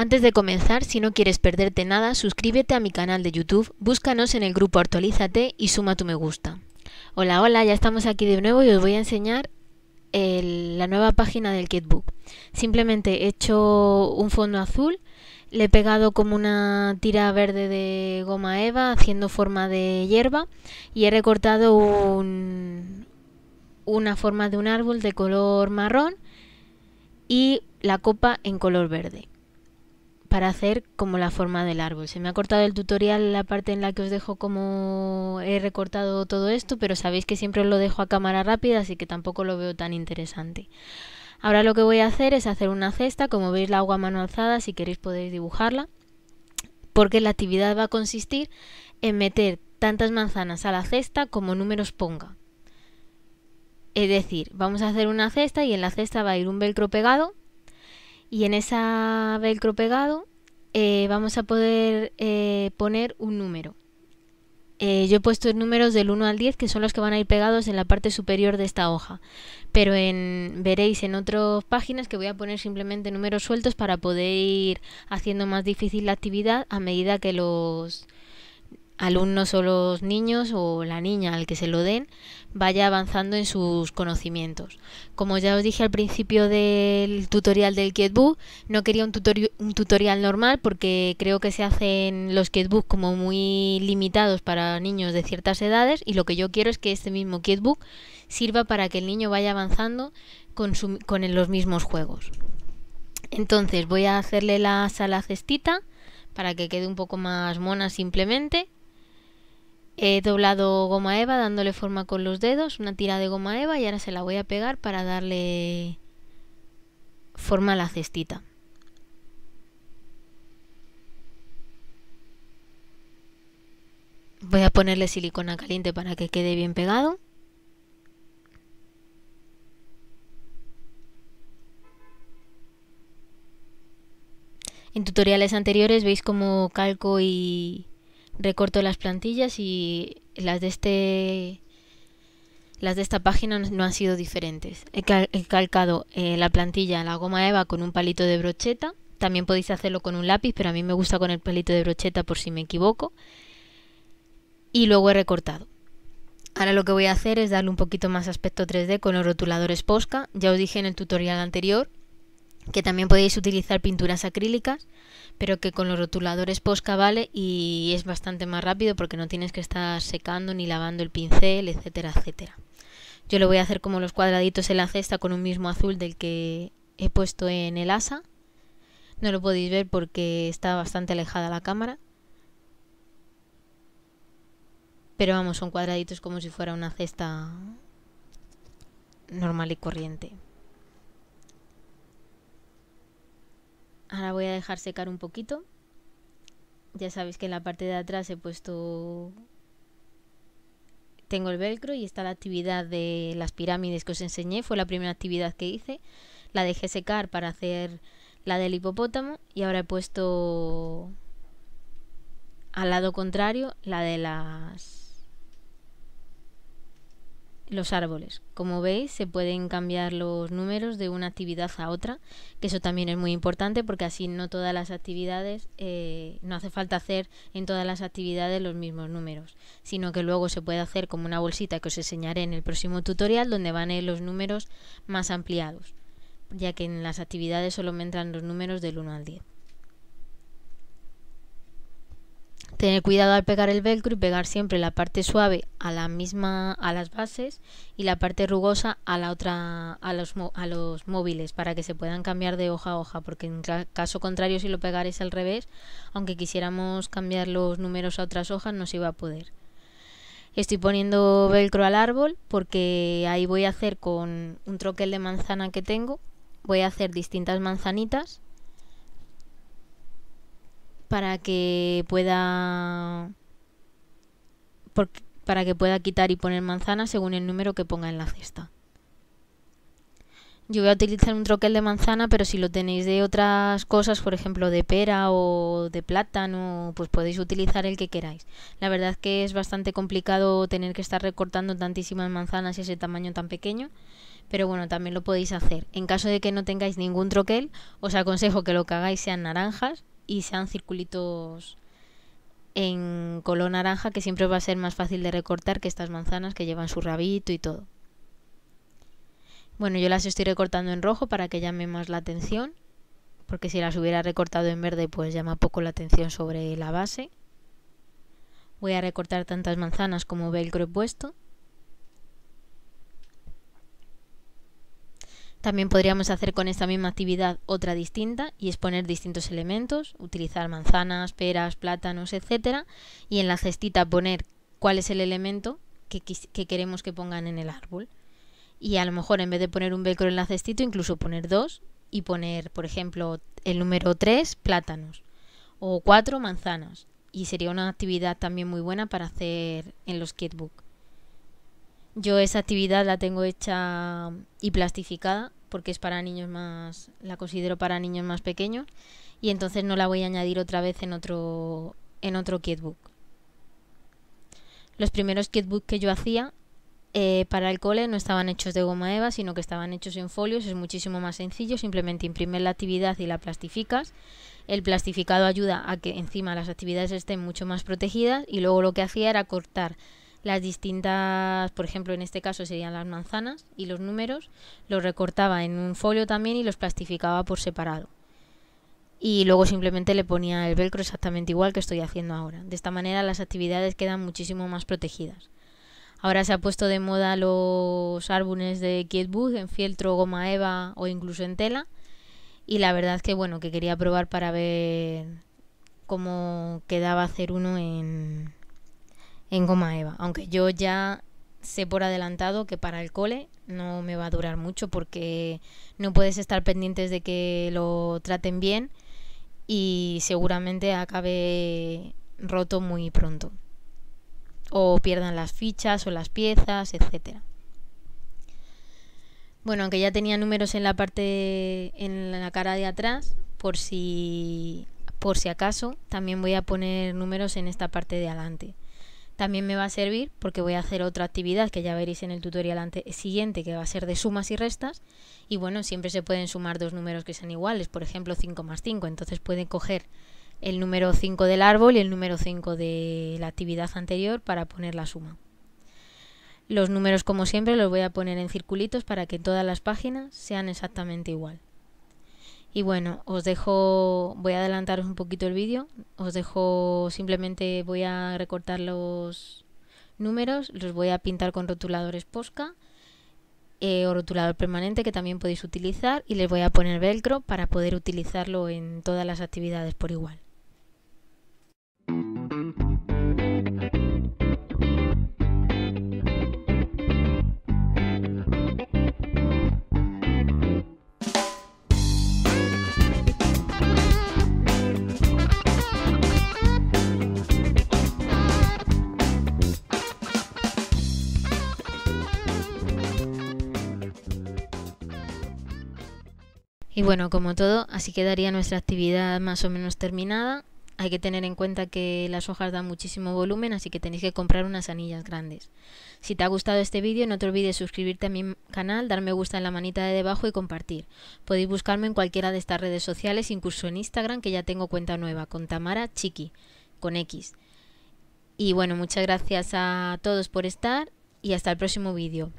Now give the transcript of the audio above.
Antes de comenzar, si no quieres perderte nada, suscríbete a mi canal de YouTube, búscanos en el grupo actualízate y suma tu me gusta. Hola, hola, ya estamos aquí de nuevo y os voy a enseñar la nueva página del Kitbook. Simplemente he hecho un fondo azul, le he pegado como una tira verde de goma eva haciendo forma de hierba y he recortado una forma de un árbol de color marrón y la copa en color verde para hacer como la forma del árbol. Se me ha cortado el tutorial la parte en la que os dejo como he recortado todo esto, pero sabéis que siempre lo dejo a cámara rápida, así que tampoco lo veo tan interesante. Ahora lo que voy a hacer es hacer una cesta, como veis la agua a mano alzada, si queréis podéis dibujarla, porque la actividad va a consistir en meter tantas manzanas a la cesta como números ponga. Es decir, vamos a hacer una cesta y en la cesta va a ir un velcro pegado y en esa velcro pegado eh, vamos a poder eh, poner un número. Eh, yo he puesto números del 1 al 10 que son los que van a ir pegados en la parte superior de esta hoja. Pero en, veréis en otras páginas que voy a poner simplemente números sueltos para poder ir haciendo más difícil la actividad a medida que los, alumnos o los niños o la niña al que se lo den vaya avanzando en sus conocimientos. Como ya os dije al principio del tutorial del Kitbook, no quería un, un, tutorial normal porque creo que se hacen los Kitbook como muy limitados para niños de ciertas edades y lo que yo quiero es que este mismo Kitbook sirva para que el niño vaya avanzando con, con los mismos juegos. Entonces voy a hacerle la sala cestita para que quede un poco más mona simplemente He doblado goma eva dándole forma con los dedos, una tira de goma eva y ahora se la voy a pegar para darle forma a la cestita. Voy a ponerle silicona caliente para que quede bien pegado. En tutoriales anteriores veis cómo calco y recorto las plantillas y las de este las de esta página no han sido diferentes. He, calcado eh, la plantilla, la goma Eva con un palito de brocheta. También podéis hacerlo con un lápiz, pero a mí me gusta con el palito de brocheta por si me equivoco. Y luego he recortado. Ahora lo que voy a hacer es darle un poquito más aspecto 3D con los rotuladores Posca. Ya os dije en el tutorial anterior que también podéis utilizar pinturas acrílicas, pero que con los rotuladores posca vale y es bastante más rápido porque no tienes que estar secando ni lavando el pincel, etcétera, etcétera. Yo lo voy a hacer como los cuadraditos en la cesta con un mismo azul del que he puesto en el asa. No lo podéis ver porque está bastante alejada la cámara. Pero vamos, son cuadraditos como si fuera una cesta normal y corriente. Ahora voy a dejar secar un poquito. Ya sabéis que en la parte de atrás he puesto... Tengo el velcro y está la actividad de las pirámides que os enseñé. Fue la primera actividad que hice. La dejé secar para hacer la del hipopótamo y ahora he puesto al lado contrario la de las los árboles. Como veis, se pueden cambiar los números de una actividad a otra, que eso también es muy importante porque así no todas las actividades, eh, no hace falta hacer en todas las actividades los mismos números, sino que luego se puede hacer como una bolsita que os enseñaré en el próximo tutorial donde van a ir los números más ampliados, ya que en las actividades solo me entran los números del 1 al 10. Tener cuidado al pegar el velcro y pegar siempre la parte suave a la misma a las bases y la parte rugosa a la otra a los, a los móviles para que se puedan cambiar de hoja a hoja, porque en caso contrario si lo pegaréis al revés, aunque quisiéramos cambiar los números a otras hojas no se iba a poder. Estoy poniendo velcro al árbol porque ahí voy a hacer con un troquel de manzana que tengo, voy a hacer distintas manzanitas para que pueda para que pueda quitar y poner manzanas según el número que ponga en la cesta. Yo voy a utilizar un troquel de manzana, pero si lo tenéis de otras cosas, por ejemplo de pera o de plátano, pues podéis utilizar el que queráis. La verdad que es bastante complicado tener que estar recortando tantísimas manzanas y ese tamaño tan pequeño, pero bueno, también lo podéis hacer. En caso de que no tengáis ningún troquel, os aconsejo que lo que hagáis sean naranjas, y sean circulitos en color naranja que siempre va a ser más fácil de recortar que estas manzanas que llevan su rabito y todo. Bueno, yo las estoy recortando en rojo para que llame más la atención, porque si las hubiera recortado en verde pues llama poco la atención sobre la base. Voy a recortar tantas manzanas como ve el puesto. También podríamos hacer con esta misma actividad otra distinta y exponer distintos elementos, utilizar manzanas, peras, plátanos, etc. Y en la cestita poner cuál es el elemento que, queremos que pongan en el árbol. Y a lo mejor en vez de poner un velcro en la cestita, incluso poner dos y poner, por ejemplo, el número tres, plátanos, o cuatro, manzanas. Y sería una actividad también muy buena para hacer en los kitbook. Yo esa actividad la tengo hecha y plastificada porque es para niños más, la considero para niños más pequeños y entonces no la voy a añadir otra vez en otro, en otro kitbook. Los primeros kitbooks que yo hacía eh, para el cole no estaban hechos de goma eva, sino que estaban hechos en folios, es muchísimo más sencillo, simplemente imprimes la actividad y la plastificas. El plastificado ayuda a que encima las actividades estén mucho más protegidas y luego lo que hacía era cortar las distintas, por ejemplo, en este caso serían las manzanas y los números, los recortaba en un folio también y los plastificaba por separado. Y luego simplemente le ponía el velcro exactamente igual que estoy haciendo ahora. De esta manera las actividades quedan muchísimo más protegidas. Ahora se ha puesto de moda los árboles de kitbook, en fieltro, goma eva o incluso en tela. Y la verdad que bueno, que quería probar para ver cómo quedaba hacer uno en, en goma eva, aunque yo ya sé por adelantado que para el cole no me va a durar mucho porque no puedes estar pendientes de que lo traten bien y seguramente acabe roto muy pronto. O pierdan las fichas o las piezas, etcétera. Bueno, aunque ya tenía números en la parte en la cara de atrás, por si por si acaso, también voy a poner números en esta parte de adelante. También me va a servir porque voy a hacer otra actividad que ya veréis en el tutorial siguiente que va a ser de sumas y restas. Y bueno, siempre se pueden sumar dos números que sean iguales, por ejemplo 5 más 5. Entonces pueden coger el número 5 del árbol y el número 5 de la actividad anterior para poner la suma. Los números como siempre los voy a poner en circulitos para que todas las páginas sean exactamente iguales. Y bueno, os dejo, voy a adelantaros un poquito el vídeo, os dejo simplemente voy a recortar los números, los voy a pintar con rotuladores Posca eh, o rotulador permanente que también podéis utilizar y les voy a poner velcro para poder utilizarlo en todas las actividades por igual. Y bueno, como todo, así quedaría nuestra actividad más o menos terminada. Hay que tener en cuenta que las hojas dan muchísimo volumen, así que tenéis que comprar unas anillas grandes. Si te ha gustado este vídeo, no te olvides suscribirte a mi canal, dar me gusta en la manita de debajo y compartir. Podéis buscarme en cualquiera de estas redes sociales, incluso en Instagram, que ya tengo cuenta nueva, con Tamara Chiqui, con X. Y bueno, muchas gracias a todos por estar y hasta el próximo vídeo.